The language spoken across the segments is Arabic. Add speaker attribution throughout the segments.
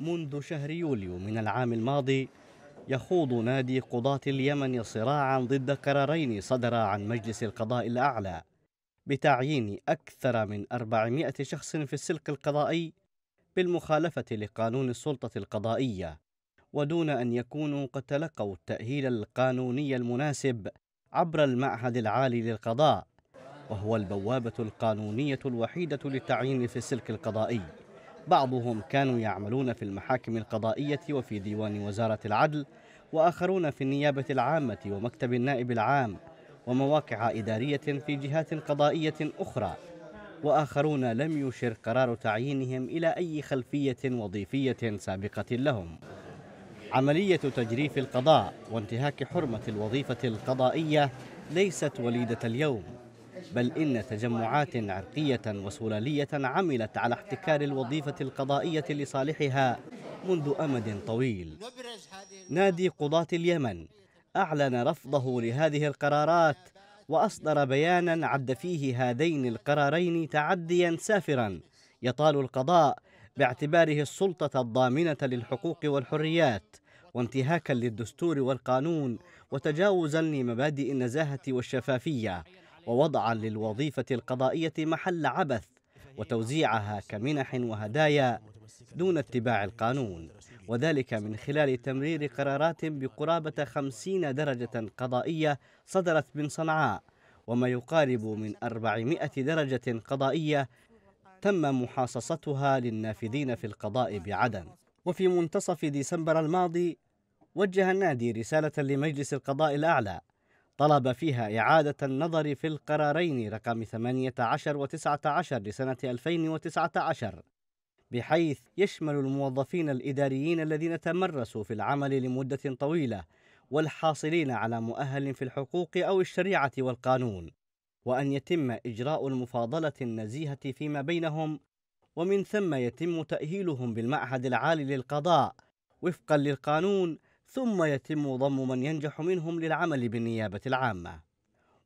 Speaker 1: منذ شهر يوليو من العام الماضي يخوض نادي قضاة اليمن صراعا ضد قرارين صدرا عن مجلس القضاء الأعلى بتعيين أكثر من 400 شخص في السلك القضائي بالمخالفة لقانون السلطة القضائية ودون أن يكونوا قد تلقوا التأهيل القانوني المناسب عبر المعهد العالي للقضاء وهو البوابة القانونية الوحيدة للتعيين في السلك القضائي بعضهم كانوا يعملون في المحاكم القضائية وفي ديوان وزارة العدل وآخرون في النيابة العامة ومكتب النائب العام ومواقع إدارية في جهات قضائية أخرى وآخرون لم يشر قرار تعيينهم إلى أي خلفية وظيفية سابقة لهم عملية تجريف القضاء وانتهاك حرمة الوظيفة القضائية ليست وليدة اليوم بل إن تجمعات عرقية وسلالية عملت على احتكار الوظيفة القضائية لصالحها منذ أمد طويل نادي قضاة اليمن أعلن رفضه لهذه القرارات وأصدر بيانا عد فيه هذين القرارين تعديا سافرا يطال القضاء باعتباره السلطة الضامنة للحقوق والحريات وانتهاكا للدستور والقانون وتجاوزا لمبادئ النزاهة والشفافية ووضعا للوظيفة القضائية محل عبث وتوزيعها كمنح وهدايا دون اتباع القانون وذلك من خلال تمرير قرارات بقرابة خمسين درجة قضائية صدرت من صنعاء وما يقارب من 400 درجة قضائية تم محاصصتها للنافذين في القضاء بعدن وفي منتصف ديسمبر الماضي وجه النادي رسالة لمجلس القضاء الأعلى طلب فيها إعادة النظر في القرارين رقم 18 و 19 لسنة 2019 بحيث يشمل الموظفين الإداريين الذين تمرسوا في العمل لمدة طويلة والحاصلين على مؤهل في الحقوق أو الشريعة والقانون وأن يتم إجراء المفاضلة النزيهة فيما بينهم ومن ثم يتم تأهيلهم بالمعهد العالي للقضاء وفقا للقانون ثم يتم ضم من ينجح منهم للعمل بالنيابة العامة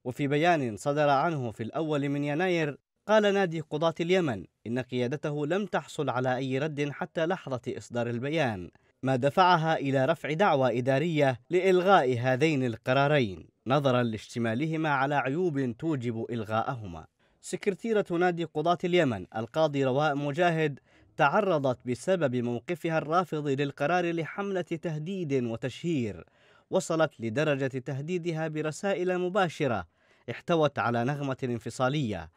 Speaker 1: وفي بيان صدر عنه في الأول من يناير قال نادي قضاة اليمن إن قيادته لم تحصل على أي رد حتى لحظة إصدار البيان ما دفعها إلى رفع دعوى إدارية لإلغاء هذين القرارين نظرا لاشتمالهما على عيوب توجب إلغاءهما سكرتيرة نادي قضاة اليمن القاضي رواء مجاهد تعرضت بسبب موقفها الرافض للقرار لحملة تهديد وتشهير وصلت لدرجة تهديدها برسائل مباشرة احتوت على نغمة انفصالية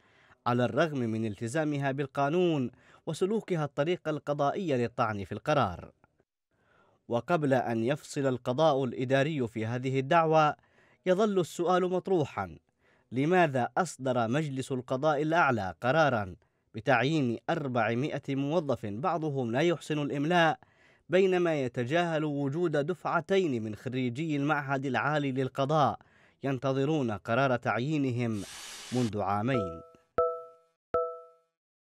Speaker 1: على الرغم من التزامها بالقانون وسلوكها الطريقة القضائية للطعن في القرار وقبل أن يفصل القضاء الإداري في هذه الدعوة يظل السؤال مطروحا لماذا أصدر مجلس القضاء الأعلى قراراً بتعيين 400 موظف بعضهم لا يحسن الإملاء بينما يتجاهل وجود دفعتين من خريجي المعهد العالي للقضاء ينتظرون قرار تعيينهم منذ عامين